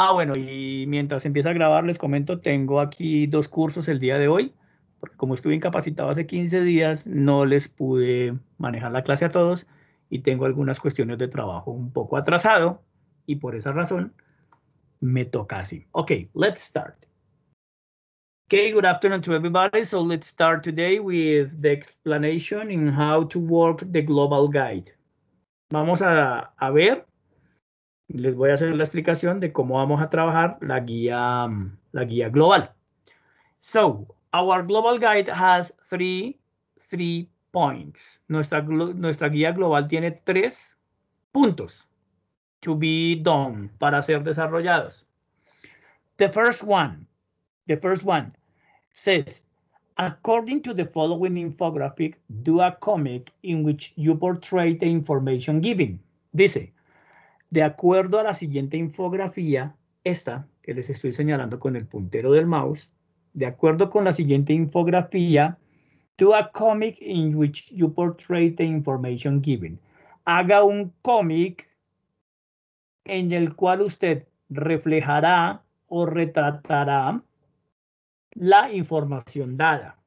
Ah, bueno, y mientras empieza a grabar, les comento, tengo aquí dos cursos el día de hoy, porque como estuve incapacitado hace 15 días, no les pude manejar la clase a todos y tengo algunas cuestiones de trabajo un poco atrasado y por esa razón me toca así. Ok, let's start. Okay, good afternoon to everybody. So let's start today with the explanation in how to work the global guide. Vamos a, a ver les voy a hacer la explicación de cómo vamos a trabajar la guía, la guía global. So, our global guide has three, three points. Nuestra, nuestra guía global tiene tres puntos to be done, para ser desarrollados. The first one, the first one says, according to the following infographic, do a comic in which you portray the information given. Dice, de acuerdo a la siguiente infografía, esta que les estoy señalando con el puntero del mouse, de acuerdo con la siguiente infografía, do a comic in which you portray the information given. Haga un cómic en el cual usted reflejará o retratará la información dada.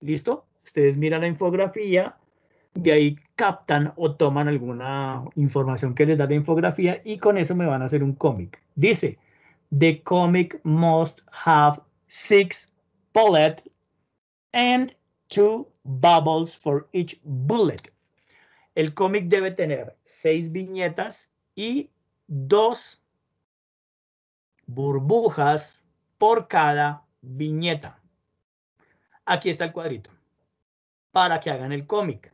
¿Listo? Ustedes miran la infografía, de ahí captan o toman alguna información que les da la infografía y con eso me van a hacer un cómic. Dice, the comic must have six bullets and two bubbles for each bullet. El cómic debe tener seis viñetas y dos burbujas por cada viñeta. Aquí está el cuadrito para que hagan el cómic.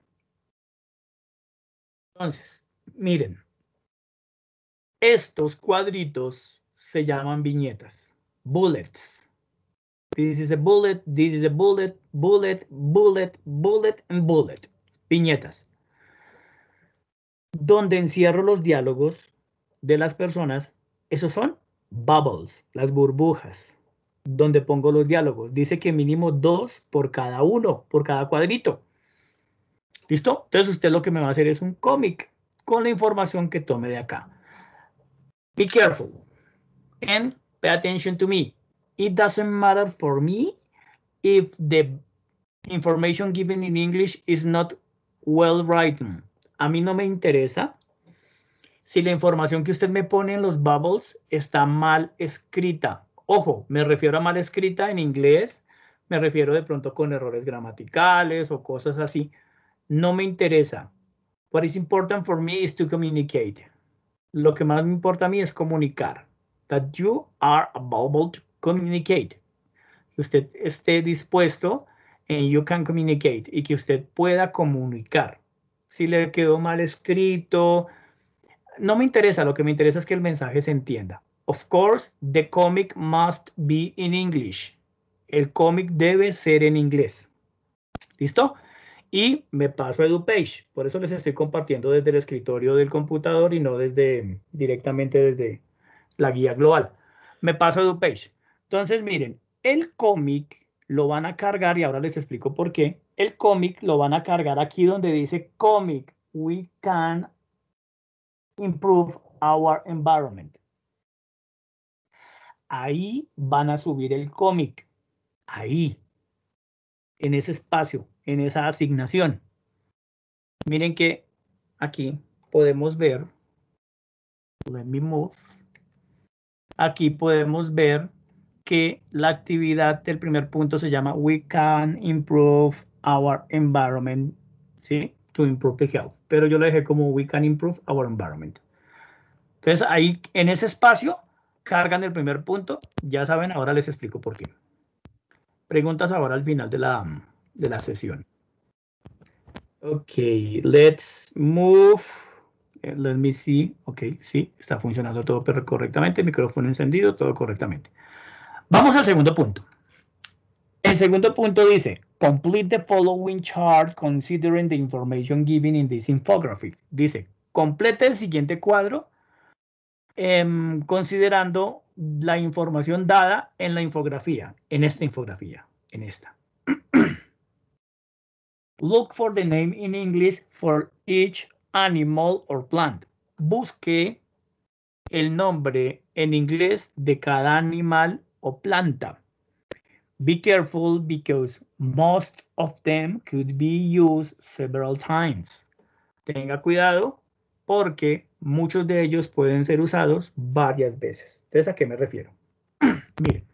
Entonces, miren, estos cuadritos se llaman viñetas, bullets. This is a bullet, this is a bullet, bullet, bullet, bullet, and bullet. Viñetas. Donde encierro los diálogos de las personas, esos son bubbles, las burbujas. Donde pongo los diálogos. Dice que mínimo dos por cada uno, por cada cuadrito. ¿Listo? Entonces usted lo que me va a hacer es un cómic con la información que tome de acá. Be careful and pay attention to me. It doesn't matter for me if the information given in English is not well written. A mí no me interesa si la información que usted me pone en los bubbles está mal escrita. Ojo, me refiero a mal escrita en inglés, me refiero de pronto con errores gramaticales o cosas así, no me interesa. What is important for me is to communicate. Lo que más me importa a mí es comunicar. That you are about to communicate. Que usted esté dispuesto en you can communicate y que usted pueda comunicar. Si le quedó mal escrito, no me interesa. Lo que me interesa es que el mensaje se entienda. Of course, the comic must be in English. El cómic debe ser en inglés. ¿Listo? y me paso a EduPage. Por eso les estoy compartiendo desde el escritorio del computador y no desde mm. directamente desde la guía global. Me paso a EduPage. Entonces, miren, el cómic lo van a cargar, y ahora les explico por qué, el cómic lo van a cargar aquí donde dice cómic, we can improve our environment. Ahí van a subir el cómic, ahí, en ese espacio, en esa asignación. Miren que aquí podemos ver, let me move, aquí podemos ver que la actividad del primer punto se llama We can improve our environment, ¿sí? To improve the health. Pero yo lo dejé como We can improve our environment. Entonces ahí en ese espacio cargan el primer punto. Ya saben, ahora les explico por qué. Preguntas ahora al final de la, de la sesión. Ok, let's move. Eh, let me see. Ok, sí, está funcionando todo correctamente. micrófono encendido, todo correctamente. Vamos al segundo punto. El segundo punto dice, complete the following chart considering the information given in this infographic. Dice, complete el siguiente cuadro em, considerando la información dada en la infografía, en esta infografía, en esta. Look for the name in English for each animal or plant. Busque el nombre en inglés de cada animal o planta. Be careful because most of them could be used several times. Tenga cuidado porque muchos de ellos pueden ser usados varias veces. Entonces, ¿a qué me refiero? Miren.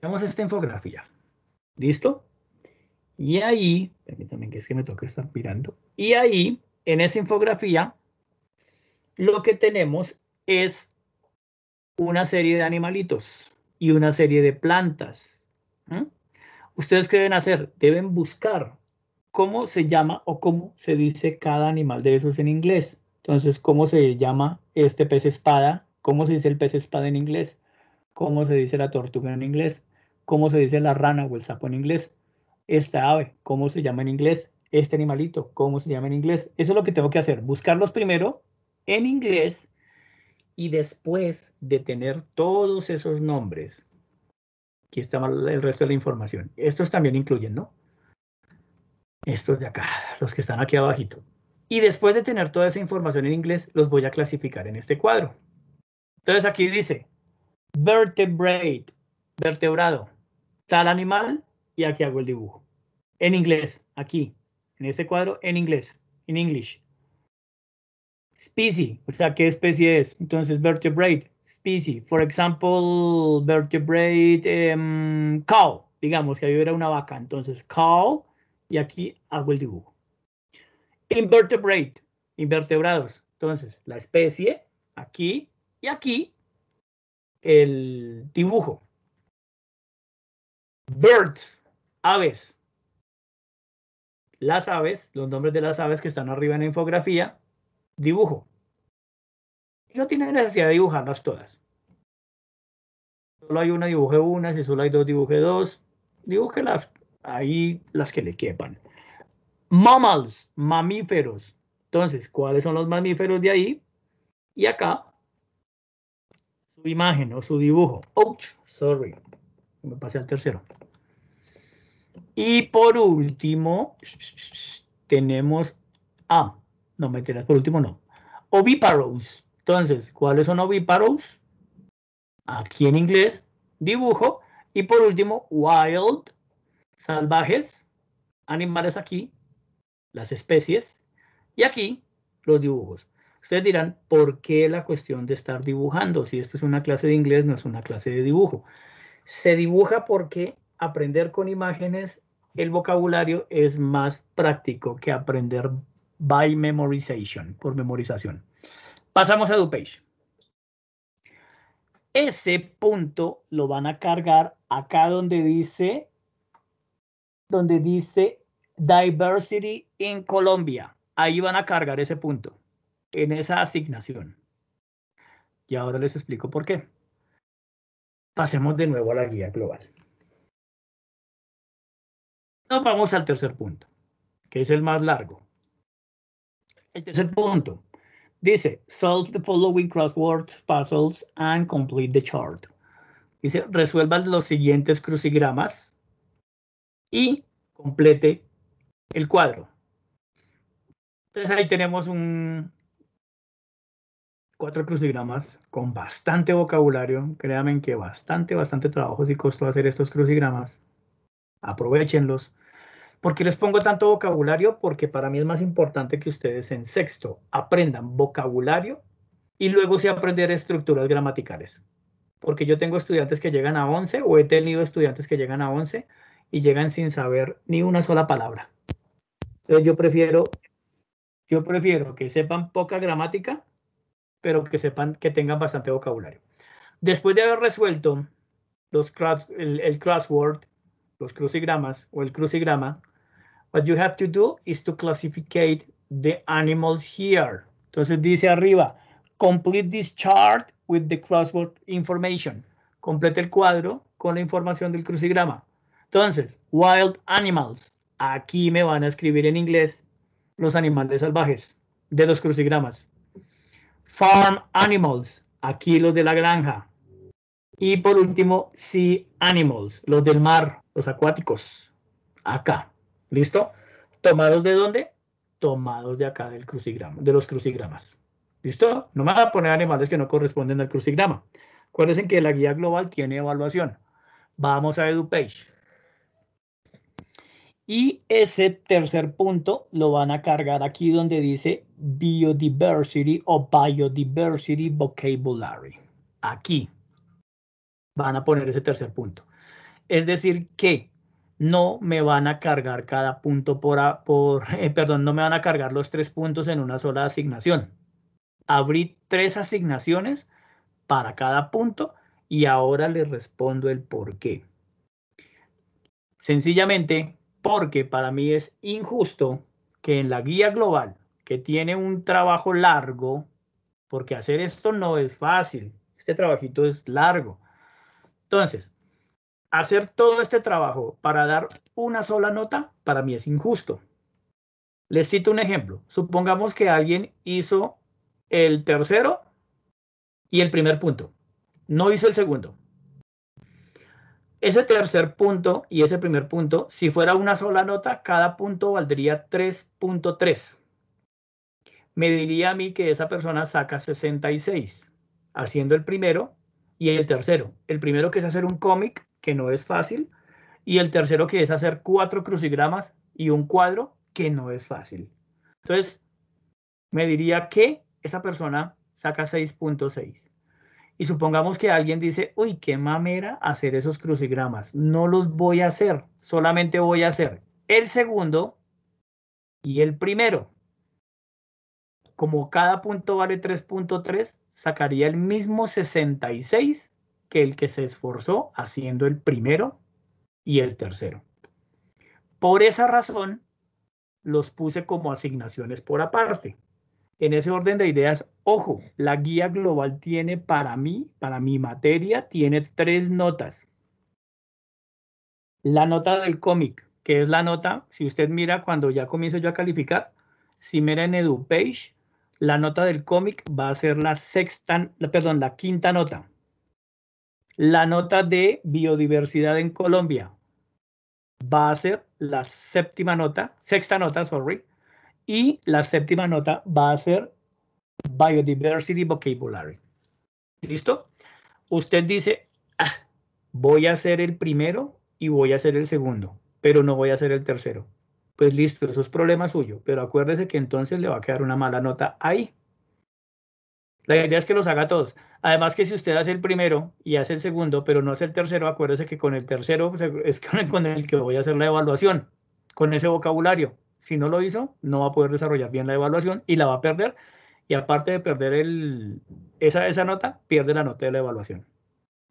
Veamos esta infografía. ¿Listo? Y ahí, permítanme que es que me toca estar mirando. Y ahí, en esa infografía, lo que tenemos es una serie de animalitos y una serie de plantas. ¿Ustedes qué deben hacer? Deben buscar cómo se llama o cómo se dice cada animal de esos en inglés. Entonces, ¿cómo se llama este pez espada? ¿Cómo se dice el pez espada en inglés? ¿Cómo se dice la tortuga en inglés? ¿Cómo se dice la rana o el sapo en inglés? esta ave, cómo se llama en inglés, este animalito, cómo se llama en inglés. Eso es lo que tengo que hacer, buscarlos primero en inglés y después de tener todos esos nombres, aquí está el resto de la información. Estos también incluyen, ¿no? Estos de acá, los que están aquí abajito. Y después de tener toda esa información en inglés, los voy a clasificar en este cuadro. Entonces aquí dice, vertebrate, vertebrado, tal animal, y aquí hago el dibujo. En inglés, aquí, en este cuadro, en inglés, en in English. Species, o sea, ¿qué especie es? Entonces, vertebrate, species. For example, vertebrate em, cow. Digamos que ahí era una vaca. Entonces, cow, y aquí hago el dibujo. Invertebrate, invertebrados. Entonces, la especie, aquí y aquí, el dibujo. Birds, Aves. Las aves, los nombres de las aves que están arriba en la infografía, dibujo. No tiene necesidad de dibujarlas todas. Solo hay una, dibuje una. Si solo hay dos, dibuje dos. Dibújelas ahí las que le quepan. Mammals, mamíferos. Entonces, ¿cuáles son los mamíferos de ahí? Y acá, su imagen o su dibujo. Ouch, sorry. Me pasé al tercero. Y por último, tenemos ah, no meterás por último no. Ovíparos. Entonces, ¿cuáles son ovíparos? Aquí en inglés, dibujo. Y por último, wild, salvajes, animales aquí, las especies. Y aquí, los dibujos. Ustedes dirán, ¿por qué la cuestión de estar dibujando? Si esto es una clase de inglés, no es una clase de dibujo. Se dibuja porque aprender con imágenes, el vocabulario es más práctico que aprender by memorization, por memorización. Pasamos a DuPage. Ese punto lo van a cargar acá donde dice, donde dice Diversity in Colombia. Ahí van a cargar ese punto, en esa asignación. Y ahora les explico por qué. Pasemos de nuevo a la guía global. Nos vamos al tercer punto, que es el más largo. El tercer punto dice, solve the following crossword puzzles and complete the chart. Dice, resuelvan los siguientes crucigramas y complete el cuadro. Entonces ahí tenemos un cuatro crucigramas con bastante vocabulario. Créanme que bastante, bastante trabajo y costó hacer estos crucigramas. Aprovechenlos. ¿Por qué les pongo tanto vocabulario? Porque para mí es más importante que ustedes en sexto aprendan vocabulario y luego sí aprender estructuras gramaticales. Porque yo tengo estudiantes que llegan a 11 o he tenido estudiantes que llegan a 11 y llegan sin saber ni una sola palabra. Entonces yo prefiero, yo prefiero que sepan poca gramática, pero que sepan que tengan bastante vocabulario. Después de haber resuelto los, el crossword, los crucigramas o el crucigrama, What you have to do is to classify the animals here. Entonces dice arriba, complete this chart with the crossword information. Complete el cuadro con la información del crucigrama. Entonces, wild animals. Aquí me van a escribir en inglés los animales salvajes de los crucigramas. Farm animals. Aquí los de la granja. Y por último, sea animals, los del mar, los acuáticos. Acá. ¿Listo? ¿Tomados de dónde? Tomados de acá del crucigrama, de los crucigramas. ¿Listo? No me van a poner animales que no corresponden al crucigrama. Acuérdense que la guía global tiene evaluación. Vamos a EduPage. Y ese tercer punto lo van a cargar aquí donde dice Biodiversity o Biodiversity Vocabulary. Aquí van a poner ese tercer punto. Es decir que no me van a cargar cada punto por, eh, perdón, no me van a cargar los tres puntos en una sola asignación. Abrí tres asignaciones para cada punto y ahora les respondo el por qué. Sencillamente porque para mí es injusto que en la guía global, que tiene un trabajo largo, porque hacer esto no es fácil, este trabajito es largo. Entonces, hacer todo este trabajo para dar una sola nota, para mí es injusto. Les cito un ejemplo. Supongamos que alguien hizo el tercero y el primer punto. No hizo el segundo. Ese tercer punto y ese primer punto, si fuera una sola nota, cada punto valdría 3.3. Me diría a mí que esa persona saca 66, haciendo el primero y el tercero. El primero que es hacer un cómic que no es fácil. Y el tercero que es hacer cuatro crucigramas y un cuadro, que no es fácil. Entonces, me diría que esa persona saca 6.6. Y supongamos que alguien dice, uy, qué mamera hacer esos crucigramas. No los voy a hacer, solamente voy a hacer el segundo y el primero. Como cada punto vale 3.3, sacaría el mismo 66 que el que se esforzó haciendo el primero y el tercero. Por esa razón, los puse como asignaciones por aparte. En ese orden de ideas, ojo, la guía global tiene para mí, para mi materia, tiene tres notas. La nota del cómic, que es la nota, si usted mira cuando ya comienzo yo a calificar, si mira en EduPage, la nota del cómic va a ser la sexta, perdón, la quinta nota. La nota de biodiversidad en Colombia va a ser la séptima nota, sexta nota, sorry, y la séptima nota va a ser Biodiversity Vocabulary. ¿Listo? Usted dice, ah, voy a hacer el primero y voy a hacer el segundo, pero no voy a hacer el tercero. Pues listo, eso es problema suyo, pero acuérdese que entonces le va a quedar una mala nota ahí. La idea es que los haga todos. Además que si usted hace el primero y hace el segundo, pero no hace el tercero, acuérdese que con el tercero es con el que voy a hacer la evaluación, con ese vocabulario. Si no lo hizo, no va a poder desarrollar bien la evaluación y la va a perder. Y aparte de perder el, esa, esa nota, pierde la nota de la evaluación.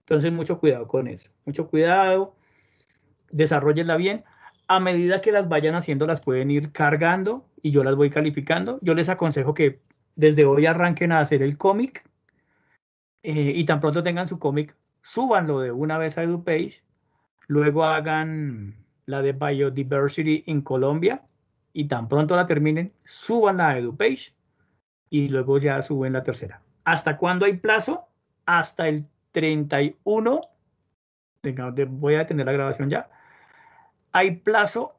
Entonces, mucho cuidado con eso. Mucho cuidado, desarrollenla bien. A medida que las vayan haciendo, las pueden ir cargando y yo las voy calificando. Yo les aconsejo que desde hoy arranquen a hacer el cómic eh, y tan pronto tengan su cómic, súbanlo de una vez a EduPage, luego hagan la de Biodiversity en Colombia y tan pronto la terminen, súbanla a EduPage y luego ya suben la tercera. ¿Hasta cuándo hay plazo? Hasta el 31. Voy a tener la grabación ya. Hay plazo